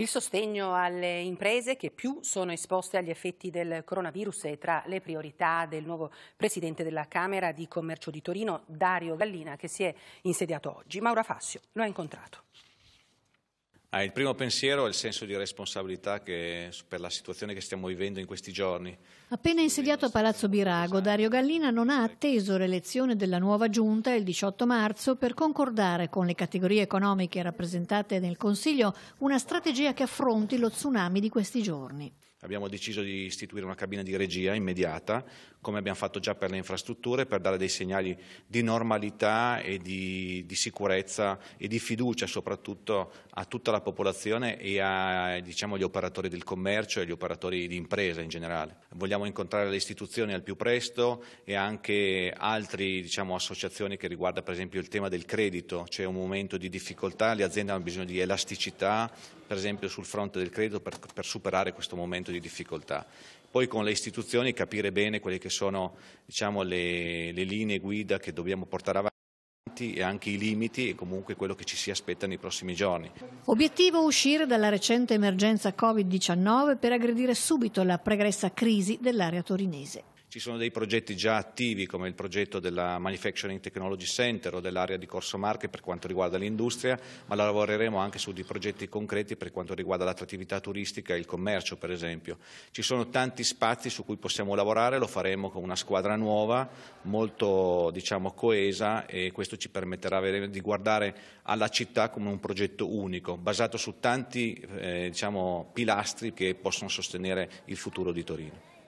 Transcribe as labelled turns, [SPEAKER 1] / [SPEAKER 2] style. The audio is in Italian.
[SPEAKER 1] Il sostegno alle imprese che più sono esposte agli effetti del coronavirus è tra le priorità del nuovo presidente della Camera di Commercio di Torino, Dario Gallina, che si è insediato oggi. Maura Fassio lo ha incontrato.
[SPEAKER 2] Ah, il primo pensiero è il senso di responsabilità che, per la situazione che stiamo vivendo in questi giorni.
[SPEAKER 3] Appena insediato a Palazzo Birago, Dario Gallina non ha atteso l'elezione della nuova giunta il 18 marzo per concordare con le categorie economiche rappresentate nel Consiglio una strategia che affronti lo tsunami di questi giorni.
[SPEAKER 2] Abbiamo deciso di istituire una cabina di regia immediata, come abbiamo fatto già per le infrastrutture, per dare dei segnali di normalità e di, di sicurezza e di fiducia soprattutto a tutta la popolazione e agli diciamo, operatori del commercio e agli operatori di impresa in generale. Vogliamo incontrare le istituzioni al più presto e anche altre diciamo, associazioni che riguarda per esempio il tema del credito, c'è un momento di difficoltà, le aziende hanno bisogno di elasticità, per esempio sul fronte del credito per, per superare questo momento di difficoltà poi con le istituzioni capire bene quelle che sono diciamo, le, le, linee guida che dobbiamo portare avanti e anche i limiti e comunque quello che ci si aspetta nei prossimi giorni.
[SPEAKER 3] Obiettivo uscire dalla recente emergenza Covid-19 per aggredire subito la pregressa crisi dell'area torinese.
[SPEAKER 2] Ci sono dei progetti già attivi come il progetto della Manufacturing Technology Center o dell'area di Corso Marche per quanto riguarda l'industria, ma lavoreremo anche su dei progetti concreti per quanto riguarda l'attrattività turistica e il commercio per esempio. Ci sono tanti spazi su cui possiamo lavorare, lo faremo con una squadra nuova, molto diciamo, coesa e questo ci permetterà di guardare alla città come un progetto unico, basato su tanti eh, diciamo, pilastri che possono sostenere il futuro di Torino.